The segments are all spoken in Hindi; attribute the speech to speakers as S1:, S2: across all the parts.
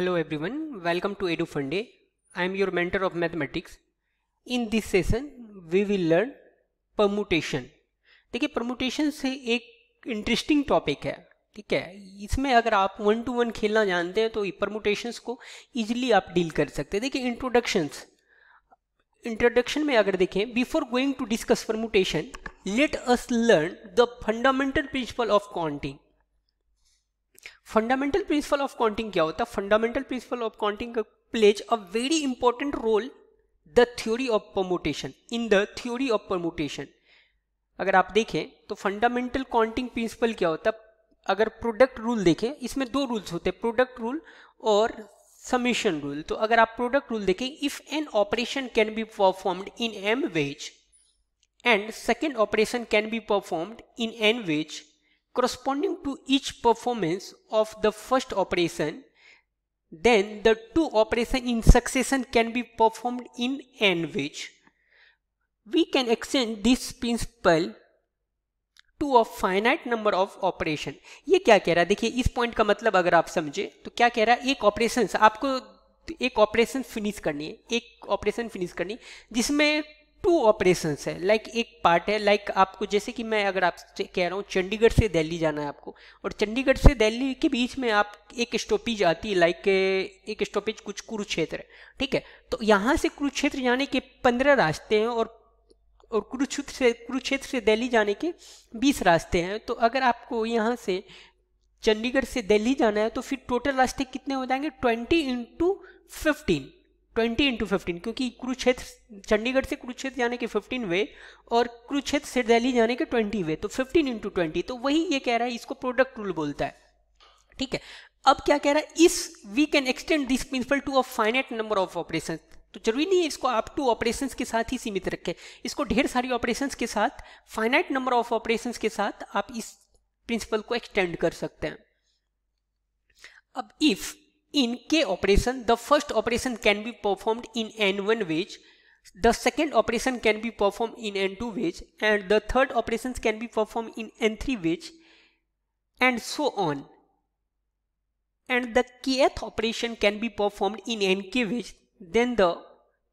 S1: Hello everyone, welcome to Edu Funday. I am your mentor of mathematics. In this session, we will learn permutation. देखिए permutation से एक interesting topic है ठीक है इसमें अगर आप वन टू वन खेलना जानते हैं तो परमुटेशंस को इजीली आप डील कर सकते हैं देखिए इंट्रोडक्शंस इंट्रोडक्शन में अगर देखें before going to discuss permutation let us learn the fundamental principle of counting fundamental principle of counting क्या होता है fundamental principle of counting plays a very important role the theory of permutation in the theory of permutation अगर आप देखें तो फंडामेंटल काउंटिंग प्रिंसिपल क्या होता है अगर प्रोडक्ट रूल देखें इसमें दो रूल्स होते हैं प्रोडक्ट रूल और समीशन रूल तो अगर आप प्रोडक्ट रूल देखें if N operation can be performed in M ways and second operation can be performed in N ways corresponding to each performance of the first operation then the two operation in succession can be performed in n which we can extend this principle to of finite number of operation ये क्या कह रहा है देखिए इस पॉइंट का मतलब अगर आप समझे तो क्या कह रहा है एक ऑपरेशन आपको एक ऑपरेशन फिनिश करनी है एक ऑपरेशन फिनिश करनी जिसमें टू ऑपरेशन है लाइक एक पार्ट है लाइक आपको जैसे कि मैं अगर आप कह रहा हूँ चंडीगढ़ से दिल्ली जाना है आपको और चंडीगढ़ से दिल्ली के बीच में आप एक स्टॉपेज आती है लाइक एक स्टॉपेज कुछ कुरुक्षेत्र है ठीक है तो यहाँ से कुरुक्षेत्र जाने के पंद्रह रास्ते हैं और और कुरुक्षेत्र से कुरुक्षेत्र से दिल्ली जाने के बीस रास्ते हैं तो अगर आपको यहाँ से चंडीगढ़ से दिल्ली जाना है तो फिर टोटल रास्ते कितने हो जाएंगे twenty into fifteen twenty into fifteen क्योंकि कुरुक्षेत्र चंडीगढ़ से कुरुक्षेत्र जाने के फिफ्टीन वे और कुरुक्षेत्र से दिल्ली जाने के ट्वेंटी वे तो फिफ्टीन इंटू ट्वेंटी तो वही ये कह रहा है इसको प्रोडक्ट रूल बोलता है ठीक है अब क्या कह रहा है इस we can extend this principle to a finite number of operation तो जरूरी नहीं है इसको आप टू ऑपरेशंस के साथ ही सीमित रखें इसको ढेर सारी ऑपरेशंस के साथ फाइनाइट नंबर ऑफ ऑपरेशंस के साथ आप इस प्रिंसिपल को एक्सटेंड कर सकते हैं अब if In K operation, the first operation can be performed in N1 wage, the second operation can be performed in N2 wage, and the third operations can be performed in N3 wage, and so on. And the kth operation can be performed in Nk wage, then the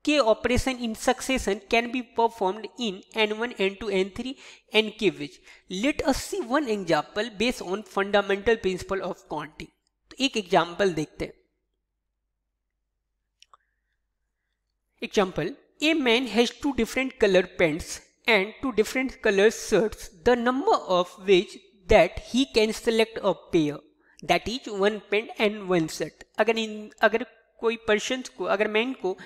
S1: k operation in succession can be performed in n1, n2, n3, nk wage. Let us see one example based on fundamental principle of counting. तो एक एग्जाम्पल देखते हैं example a man has two different colour pants and two different colour shirts the number of which that he can select a pair that is one pant and one shirt अगर इन अगर कोई पर्सन को अगर मैन को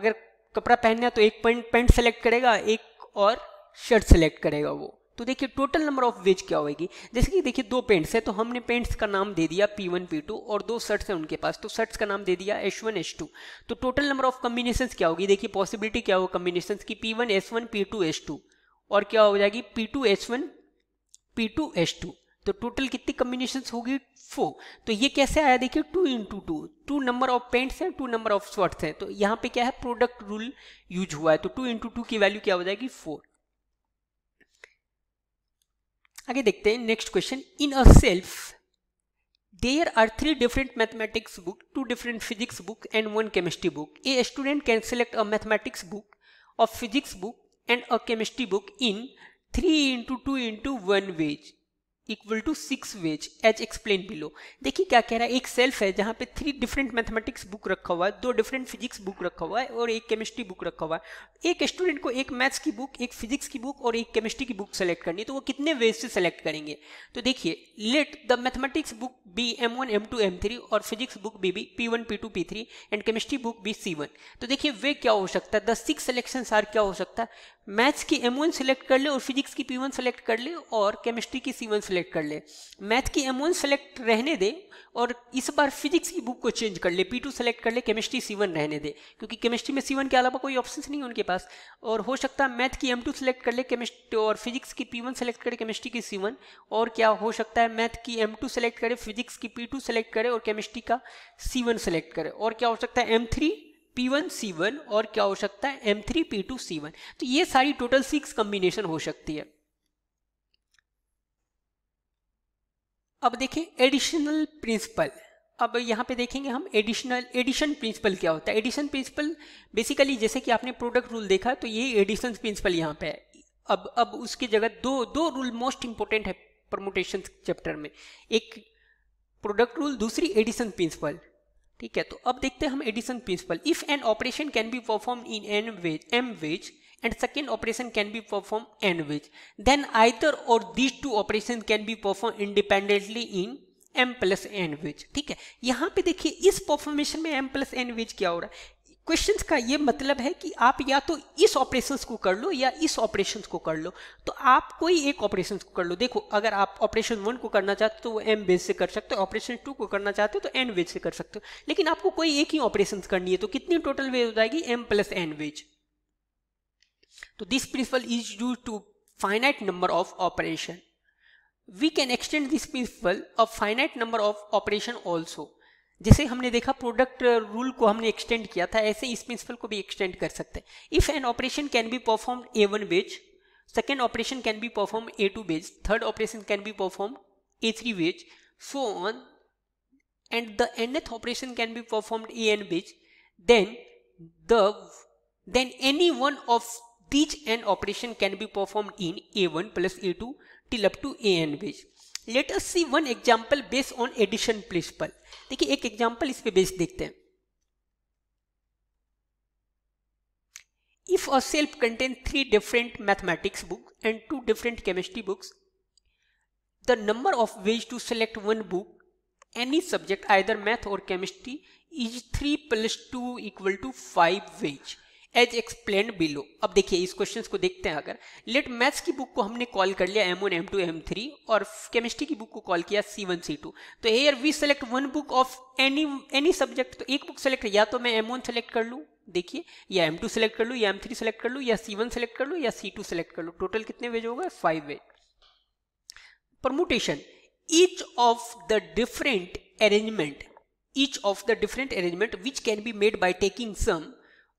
S1: अगर कपड़ा पहनना है तो एक पेंट पेंट सेलेक्ट करेगा एक और शर्ट सेलेक्ट करेगा वो तो देखिए टोटल नंबर ऑफ वेज क्या होगी जैसे कि देखिए दो पेंट्स है तो हमने पेंट्स का नाम दे दिया पी वन पी टू और दो शर्ट्स हैं उनके पास तो शर्ट्स का नाम दे दिया H1 वन टू तो टोटल नंबर ऑफ कम्बिनेशन क्या होगी देखिए पॉसिबिलिटी क्या होगा कम्बिनेशन की P one S one P two two और क्या हो जाएगी P two H one P two two तो टोटल कितनी कम्बिनेशन होगी फोर तो ये कैसे आया देखिए two into two two number of pants हैं टू नंबर ऑफ शर्ट्स हैं तो यहाँ पे क्या है प्रोडक्ट रूल यूज हुआ है तो टू इंटू टू की वैल्यू क्या हो जाएगी फोर आगे देखते हैं next question in a shelf there are three different mathematics book two different physics book and one chemistry book a student can select a mathematics book of physics book and a chemistry book in three into two into one ways equal to six ways as explain below देखिए क्या कह रहा है एक सेल्फ है जहाँ पे थ्री डिफरेंट मैथमेटिक्स बुक रखा हुआ है दो डिफरेंट फिजिक्स बुक रखा हुआ है और एक केमिस्ट्री बुक रखा हुआ है एक स्टूडेंट को एक मैथ्स की बुक एक फिजिक्स की बुक और एक केमिस्ट्री की बुक सेलेक्ट करनी है तो वो कितने वेज से सेलेक्ट करेंगे तो देखिए let the mathematics book be M one M two M three और physics book be be P one P two P three and chemistry book be C one तो देखिए वे क्या हो सकता है द सिक्स सेलेक्शन आर क्या हो सकता है मैथ्स की एम वन सेलेक्ट कर ले और फिजिक्स की पी वन सेलेक्ट कर ले और केमिस्ट्री की सी वन सेलेक्ट कर ले मैथ की एम वन सेलेक्ट रहने दे और इस बार फिजिक्स की बुक को चेंज कर ले पी टू सेलेक्ट कर ले केमिस्ट्री सी वन रहने दे क्योंकि केमिस्ट्री में सी वन के अलावा कोई ऑप्शन नहीं है उनके पास और हो सकता है मैथ की एम टू सेलेक्ट कर ले केमिस्ट्री और फिजिक्स की पी वन सेलेक्ट करे केमिस्ट्री की सी वन और क्या हो सकता है मैथ की एम टू सेलेक्ट करे फिजिक्स की पी टू सेलेक्ट करे और केमिस्ट्री का सी वन सेलेक्ट करे और क्या हो सकता है M three P one C one और क्या हो सकता है M three P two C one तो ये सारी टोटल सिक्स कम्बिनेशन हो सकती है अब देखिए एडिशनल प्रिंसिपल अब यहाँ पे देखेंगे हम एडिशनल एडिशन प्रिंसिपल क्या होता है एडिशन प्रिंसिपल बेसिकली जैसे कि आपने प्रोडक्ट रूल देखा तो ये एडिशन प्रिंसिपल यहाँ पे है अब अब उसकी जगह दो दो रूल मोस्ट इंपॉर्टेंट है प्रमोटेशन चैप्टर में एक प्रोडक्ट रूल दूसरी एडिशन प्रिंसिपल ठीक है तो अब देखते हैं हम addition principle if N operation can be perform in N ways M ways and second operation can be performed and which then either or these two operation can be performed independently in M plus N which ठीक है यहाँ पे देखिए इस परफॉर्मेशन में एम प्लस एन which क्या हो रहा है क्वेश्चंस का ये मतलब है कि आप या तो इस ऑपरेशंस को कर लो या इस ऑपरेशंस को कर लो तो आप कोई एक ऑपरेशंस को कर लो देखो अगर आप ऑपरेशन वन को करना चाहते हो तो वो एम बेस से कर सकते हो ऑपरेशन टू को करना चाहते हो तो एन वेज से कर सकते हो लेकिन आपको कोई एक ही ऑपरेशन करनी है तो कितनी टोटल वेज हो जाएगी एम प्लस एन वेज तो this principle is use to finite number of operation we can extend this principle of finite number of operation also जैसे हमने देखा प्रोडक्ट रूल को हमने एक्सटेंड किया था ऐसे इस प्रिंसिपल को भी एक्सटेंड कर सकते हैं if N operation can be perform A one ways second operation can be perform A two ways third operation can be perform A three ways so on and the nth operation can be perform A N ways then then any one of teach and operation can be perform in A one plus A two till up to A N ways let see one example based on addition principle देखिए एक एग्जाम्पल इस पे बेस्ड देखते हैं if a shelf contain three different mathematics book and two different chemistry books the number of ways to select one book any subject either math और chemistry is three plus two equal to five ways as explain below अब देखिए इस क्वेश्चन को देखते हैं अगर लेट मैथ्स की बुक को हमने कॉल कर लिया M one M two M three और केमिस्ट्री की बुक को कॉल किया सी वन सी टू तो here we select one book of any any subject तो एक बुक सेलेक्ट या तो मैं एम वन सेलेक्ट कर लूँ देखिए या एम टू सेलेक्ट कर लूँ या एम थ्री सेलेक्ट कर लूँ या सी वन सेलेक्ट कर लूँ या सी टू सेलेक्ट कर लूँ टोटल कितने वेज होगा five ways permutation each of the different arrangement each of the different arrangement which can be made by taking some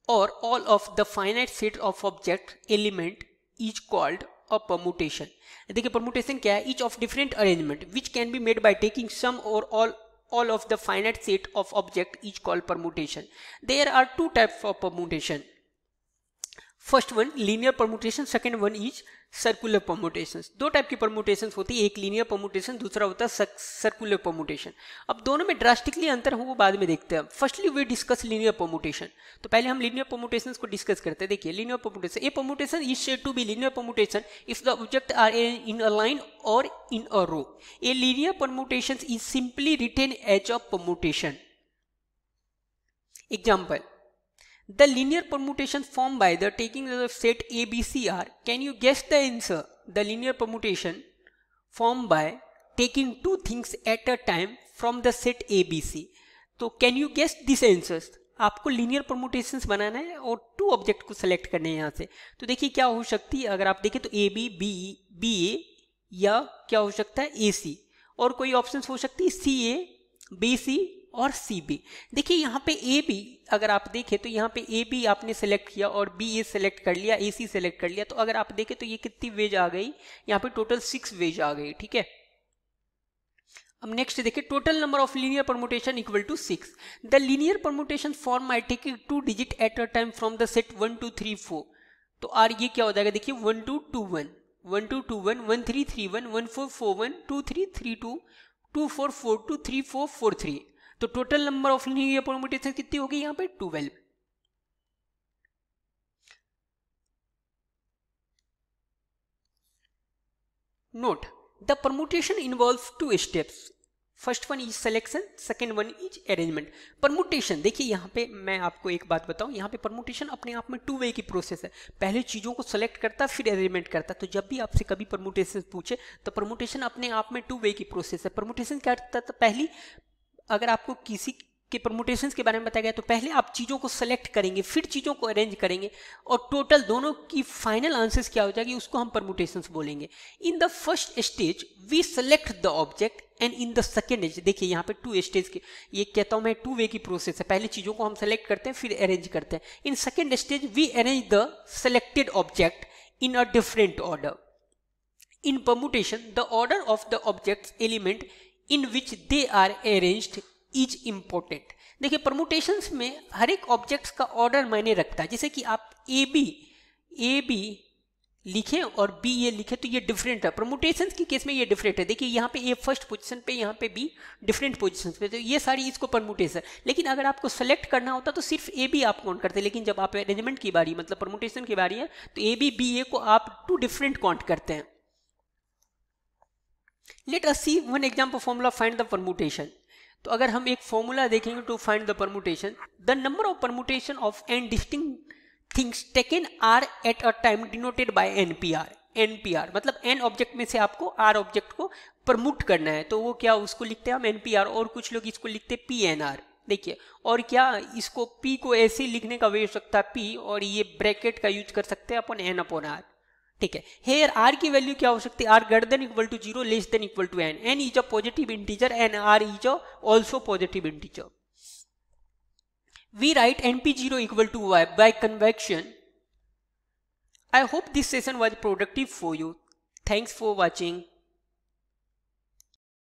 S1: or all of the finite set of object element is called a permutation देखिए permutation क्या है each of different arrangement which can be made by taking some or all all of the finite set of object is called permutation there are two types of permutation first one linear permutation second one is circular permutation दो टाइप की परमोटेशन होती है एक लीनियर परमोटेशन दूसरा होता है सर्कुलर परमोटेशन अब दोनों में ड्रास्टिकली अंतर हो वो बाद में देखते हैं firstly we discuss linear permutation तो पहले हम लीनियर परमोटेशन को डिस्कस करते हैं देखिए linear permutation a permutation is said to be linear permutation if the object are in a line और in a row a linear permutation is simply written H of permutation example The linear permutation formed by the taking of set ABCR. Can you guess the answer? The linear permutation formed by taking two things at a time from the set ABC. तो can you guest this answers आपको लीनियर परमोटेशन बनाना है और टू ऑब्जेक्ट को सेलेक्ट करने हैं यहाँ से तो देखिए क्या हो सकती है अगर आप देखें तो A B B B A या क्या हो सकता है ए सी और कोई ऑप्शन हो सकती है सी ए बी सी और सी बी देखिए यहाँ पे ए बी अगर आप देखें तो यहाँ पे ए बी आपने सेलेक्ट किया और बी ए सेलेक्ट कर लिया ए सी सेलेक्ट कर लिया तो अगर आप देखें तो ये कितनी वेज आ गई यहाँ पे टोटल सिक्स वेज आ गई ठीक है अब नेक्स्ट देखिए total number of linear permutation equal to six the linear permutation form I take two digit at a time from the set one two three four तो आर ये क्या हो जाएगा देखिए one two two one one two two one one three three one one four four one two three three two two four four two three four four three तो total number of linear permutation कितनी होगी यहां पे twelve note the permutation involve two steps first one is selection second one is arrangement permutation देखिए यहाँ पे मैं आपको एक बात बताऊँ यहाँ पे परमुटेशन अपने आप में टू वे की प्रोसेस है पहले चीज़ों को सेलेक्ट करता फिर अरेंजमेंट करता तो जब भी आपसे कभी परमुटेशन पूछे तो परमुटेशन अपने आप में टू वे की प्रोसेस है परमुटेशन क्या करता था पहली अगर आपको किसी के प्रमोटेशन के बारे में बताया गया तो पहले आप चीज़ों को सेलेक्ट करेंगे फिर चीज़ों को अरेंज करेंगे और टोटल दोनों की फाइनल आंसर्स क्या हो जाएगी उसको हम प्रमोटेशन बोलेंगे in the first stage we select the object and in the second stage देखिए यहाँ पे टू स्टेज के ये कहता हूँ मैं टू वे की प्रोसेस है पहले चीज़ों को हम सेलेक्ट करते हैं फिर अरेंज करते हैं in second stage we arrange the selected object in a different order in permutation the order of the object element in which they are arranged is important देखिए परमोटेशंस में हर एक ऑब्जेक्ट्स का ऑर्डर मायने रखता है जैसे कि आप ए बी ए बी लिखें और बी ये लिखें तो ये डिफरेंट है प्रमोटेशन के केस में ये डिफरेंट है देखिए यहाँ पे ए फर्स्ट पोजिशन पे यहाँ पे बी डिफरेंट पोजिशन पे तो ये सारी इसको परमोटेशन लेकिन अगर आपको सेलेक्ट करना होता तो सिर्फ ए बी आप काउंट करते लेकिन जब आप अरेंजमेंट की बारी मतलब प्रमोटेशन की बारी है तो ए बी बी ए को आप टू डिफरेंट काउंट करते हैं let us see one example formula find the permutation तो अगर हम एक फॉर्मूला देखेंगे to find the permutation the number of permutation of n distinct things taken r at a time denoted by n n p r p r मतलब एन ऑब्जेक्ट में से आपको आर ऑब्जेक्ट को प्रमोट करना है तो वो क्या उसको लिखते हैं हम एन पी आर और कुछ लोग इसको लिखते हैं आर देखिए और क्या इसको पी को ऐसे लिखने का वे हो सकता है पी और ये ब्रैकेट का यूज कर सकते हैं अपन एन अपॉन आर ठीक है हेयर आर की वैल्यू क्या हो सकती है r greater than equal to zero less than equal to n n is a positive integer n r is a positive integer we write n p zero equal to y by convection I hope this session was productive for you thanks for watching